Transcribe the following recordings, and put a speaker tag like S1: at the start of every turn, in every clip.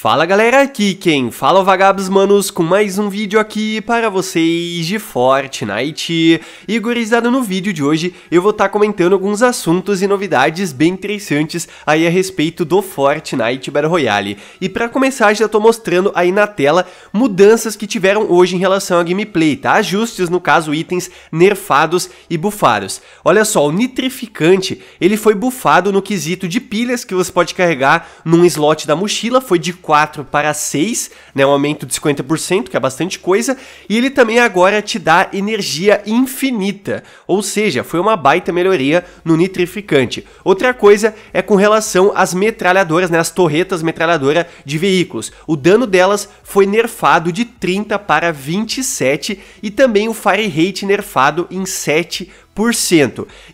S1: Fala galera, aqui quem fala é Vagabos Manos com mais um vídeo aqui para vocês de Fortnite. E gurizada, no vídeo de hoje eu vou estar tá comentando alguns assuntos e novidades bem interessantes aí a respeito do Fortnite Battle Royale. E para começar já estou mostrando aí na tela mudanças que tiveram hoje em relação à gameplay, tá? Ajustes, no caso itens nerfados e bufados. Olha só, o nitrificante ele foi bufado no quesito de pilhas que você pode carregar num slot da mochila, foi de 4 para 6, né, um aumento de 50%, que é bastante coisa, e ele também agora te dá energia infinita, ou seja, foi uma baita melhoria no nitrificante. Outra coisa é com relação às metralhadoras, né, as torretas metralhadora de veículos. O dano delas foi nerfado de 30 para 27 e também o fire rate nerfado em 7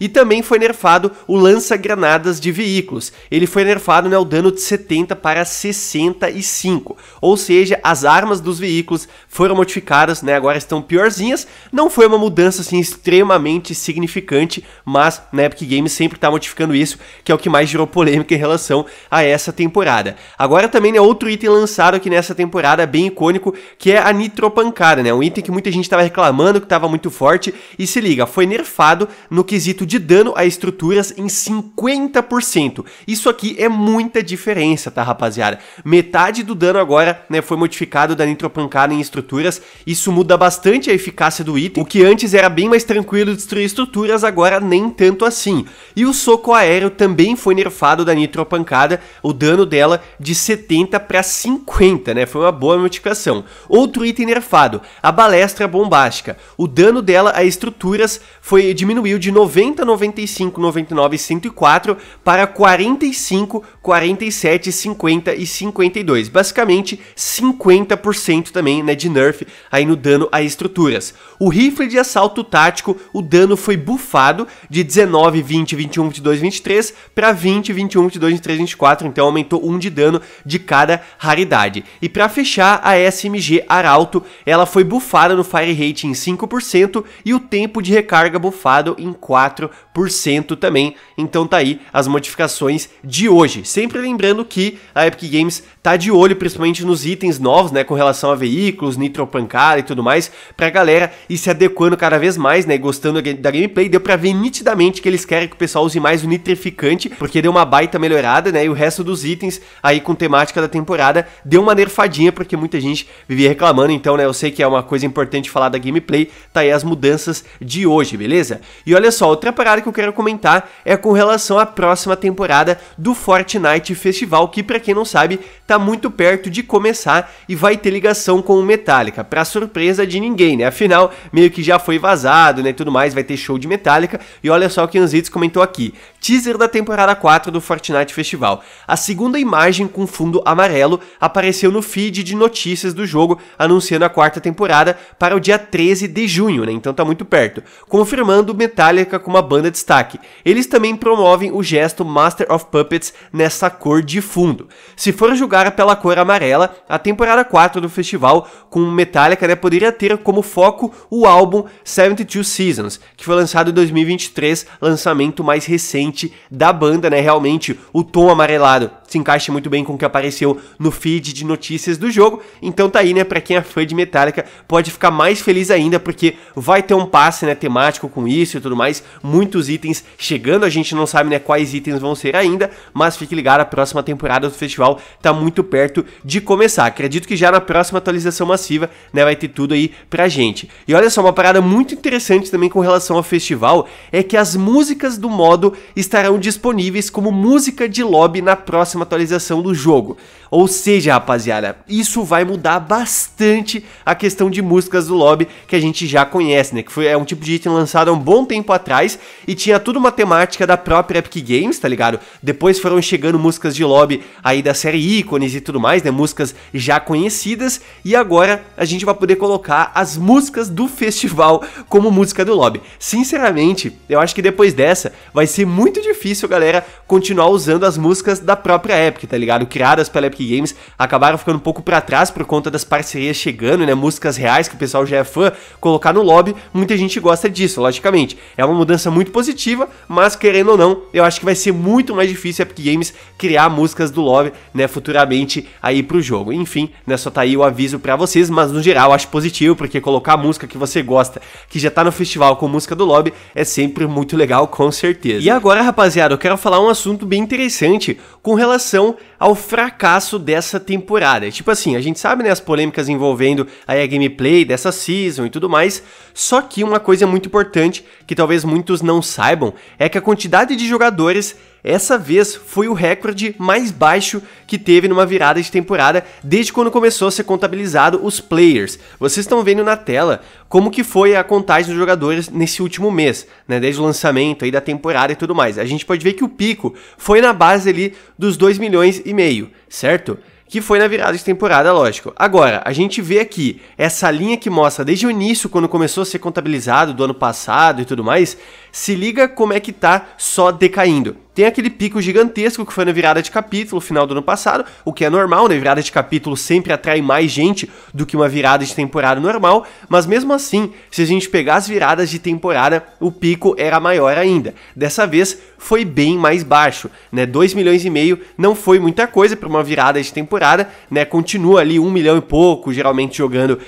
S1: e também foi nerfado o lança-granadas de veículos. Ele foi nerfado né, o dano de 70 para 65. Ou seja, as armas dos veículos foram modificadas, né, agora estão piorzinhas. Não foi uma mudança assim, extremamente significante, mas na Epic Games sempre está modificando isso, que é o que mais gerou polêmica em relação a essa temporada. Agora também é né, outro item lançado aqui nessa temporada, bem icônico, que é a nitropancada, né? Um item que muita gente estava reclamando que estava muito forte. E se liga, foi nerfado aumentado no quesito de dano a estruturas em 50%. Isso aqui é muita diferença, tá, rapaziada? Metade do dano agora né, foi modificado da nitropancada em estruturas. Isso muda bastante a eficácia do item. O que antes era bem mais tranquilo destruir estruturas, agora nem tanto assim. E o soco aéreo também foi nerfado da nitropancada, o dano dela de 70 para 50, né? Foi uma boa modificação. Outro item nerfado, a balestra bombástica. O dano dela a estruturas foi de diminuiu de 90, 95, 99 e 104 para 45, 47, 50 e 52. Basicamente, 50% também né, de nerf aí no dano a estruturas. O rifle de assalto tático, o dano foi bufado de 19, 20, 21, 22, 23 para 20, 21, 22, 23, 24. Então aumentou um de dano de cada raridade. E para fechar, a SMG Arauto, ela foi bufada no Fire Rate em 5% e o tempo de recarga bufado em 4% também. Então tá aí as modificações de hoje sempre lembrando que a Epic Games tá de olho principalmente nos itens novos, né, com relação a veículos, nitro pancada e tudo mais, pra galera ir se adequando cada vez mais, né, gostando da gameplay, deu pra ver nitidamente que eles querem que o pessoal use mais o nitrificante, porque deu uma baita melhorada, né, e o resto dos itens aí com temática da temporada deu uma nerfadinha, porque muita gente vivia reclamando, então, né, eu sei que é uma coisa importante falar da gameplay, tá aí as mudanças de hoje, beleza? E olha só, outra parada que eu quero comentar é com relação à próxima temporada do Fortnite Night Festival, que para quem não sabe, tá muito perto de começar e vai ter ligação com o Metallica, para surpresa de ninguém, né? Afinal, meio que já foi vazado, né, tudo mais, vai ter show de Metallica. E olha só o que Anzides comentou aqui. Teaser da temporada 4 do Fortnite Festival. A segunda imagem com fundo amarelo apareceu no feed de notícias do jogo anunciando a quarta temporada para o dia 13 de junho, né? Então tá muito perto. Confirmando Metallica como uma banda de destaque. Eles também promovem o gesto Master of Puppets nessa essa cor de fundo. Se for julgar pela cor amarela, a temporada 4 do festival com Metallica né, poderia ter como foco o álbum 72 Seasons, que foi lançado em 2023, lançamento mais recente da banda, né? Realmente o tom amarelado se encaixa muito bem com o que apareceu no feed de notícias do jogo. Então tá aí, né, para quem é fã de Metallica, pode ficar mais feliz ainda porque vai ter um passe, né, temático com isso e tudo mais. Muitos itens chegando, a gente não sabe, né, quais itens vão ser ainda, mas fique ligado, a próxima temporada do festival tá muito perto de começar. Acredito que já na próxima atualização massiva, né, vai ter tudo aí pra gente. E olha só, uma parada muito interessante também com relação ao festival é que as músicas do modo estarão disponíveis como música de lobby na próxima atualização do jogo. Ou seja, rapaziada, isso vai mudar bastante a questão de músicas do lobby que a gente já conhece, né? Que foi, é um tipo de item lançado há um bom tempo atrás e tinha tudo uma temática da própria Epic Games, tá ligado? Depois foram chegando músicas de lobby aí da série ícones e tudo mais, né? Músicas já conhecidas e agora a gente vai poder colocar as músicas do festival como música do lobby. Sinceramente, eu acho que depois dessa vai ser muito difícil, galera, continuar usando as músicas da própria própria Epic, tá ligado? Criadas pela Epic Games, acabaram ficando um pouco para trás por conta das parcerias chegando, né? Músicas reais que o pessoal já é fã, colocar no lobby, muita gente gosta disso, logicamente. É uma mudança muito positiva, mas querendo ou não, eu acho que vai ser muito mais difícil a Epic Games criar músicas do lobby, né, futuramente aí pro jogo. Enfim, né, só tá aí o aviso para vocês, mas no geral acho positivo, porque colocar a música que você gosta, que já tá no festival com música do lobby, é sempre muito legal, com certeza. E agora, rapaziada, eu quero falar um assunto bem interessante com relação relação ao fracasso dessa temporada. Tipo assim, a gente sabe né, as polêmicas envolvendo aí a gameplay dessa season e tudo mais, só que uma coisa muito importante que talvez muitos não saibam é que a quantidade de jogadores essa vez foi o recorde mais baixo que teve numa virada de temporada desde quando começou a ser contabilizado os players. Vocês estão vendo na tela como que foi a contagem dos jogadores nesse último mês, né, desde o lançamento aí da temporada e tudo mais. A gente pode ver que o pico foi na base ali dos 2 milhões e meio, certo? que foi na virada de temporada, lógico. Agora, a gente vê aqui essa linha que mostra desde o início, quando começou a ser contabilizado do ano passado e tudo mais, se liga como é que tá só decaindo tem aquele pico gigantesco que foi na virada de capítulo, final do ano passado, o que é normal, né? Virada de capítulo sempre atrai mais gente do que uma virada de temporada normal, mas mesmo assim, se a gente pegar as viradas de temporada, o pico era maior ainda. Dessa vez foi bem mais baixo, né? 2 milhões e meio não foi muita coisa para uma virada de temporada, né? Continua ali 1 um milhão e pouco, geralmente jogando uh,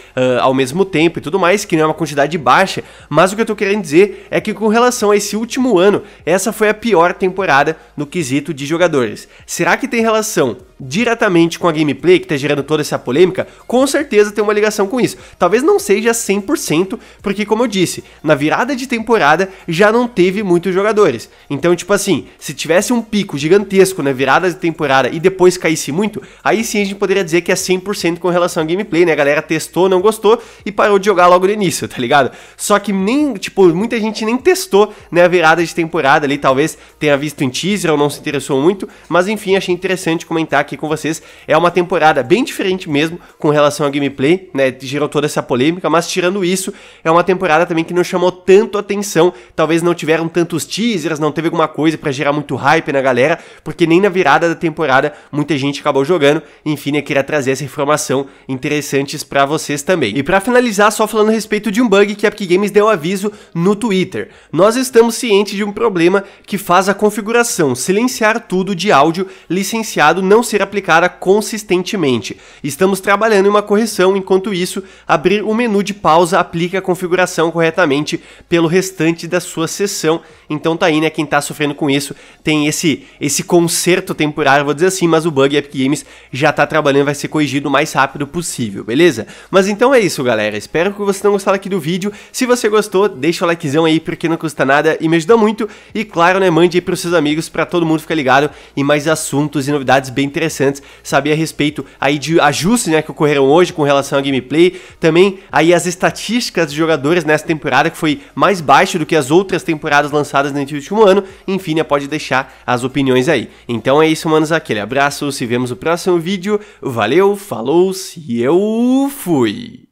S1: ao mesmo tempo e tudo mais, que não é uma quantidade baixa, mas o que eu tô querendo dizer é que com relação a esse último ano, essa foi a pior temporada no quesito de jogadores. Será que tem relação diretamente com a gameplay que está gerando toda essa polêmica? Com certeza tem uma ligação com isso. Talvez não seja 100%, porque como eu disse, na virada de temporada já não teve muitos jogadores. Então, tipo assim, se tivesse um pico gigantesco na virada de temporada e depois caísse muito, aí sim a gente poderia dizer que é 100% com relação à gameplay, né? A galera testou, não gostou e parou de jogar logo no início, tá ligado? Só que nem, tipo, muita gente nem testou, né, a virada de temporada ali, talvez tenha visto em teaser ou não se interessou muito, mas enfim, achei interessante comentar aqui com vocês. É uma temporada bem diferente mesmo com relação à gameplay, né? Gerou toda essa polêmica, mas tirando isso, é uma temporada também que não chamou tanto atenção. Talvez não tiveram tantos teasers, não teve alguma coisa para gerar muito hype na galera, porque nem na virada da temporada muita gente acabou jogando. Enfim, eu queria trazer essa informação interessantes para vocês também. E para finalizar, só falando a respeito de um bug que a Epic Games deu aviso no Twitter. Nós estamos cientes de um problema que faz a configuração silenciar tudo de áudio licenciado não ser aplicada consistentemente. Estamos trabalhando em uma correção, enquanto isso, abrir o menu de pausa aplica a configuração corretamente pelo restante da sua sessão. Então tá aí, né, quem está sofrendo com isso tem esse esse conserto temporário, vou dizer assim, mas o bug Epic Games já está trabalhando, vai ser corrigido o mais rápido possível, beleza? Mas então é isso, galera. Espero que vocês tenham gostado aqui do vídeo. Se você gostou, deixa o likezão aí porque não custa nada e me ajuda muito. E claro, né, mande aí pros seus amigos amigos, para todo mundo ficar ligado e mais assuntos e novidades bem interessantes, saber a respeito aí de ajustes né, que ocorreram hoje com relação à gameplay, também aí as estatísticas de jogadores nessa temporada, que foi mais baixo do que as outras temporadas lançadas neste último ano, enfim, né, pode deixar as opiniões aí. Então é isso, manos, aquele abraço, se vemos no próximo vídeo, valeu, falou, se eu fui!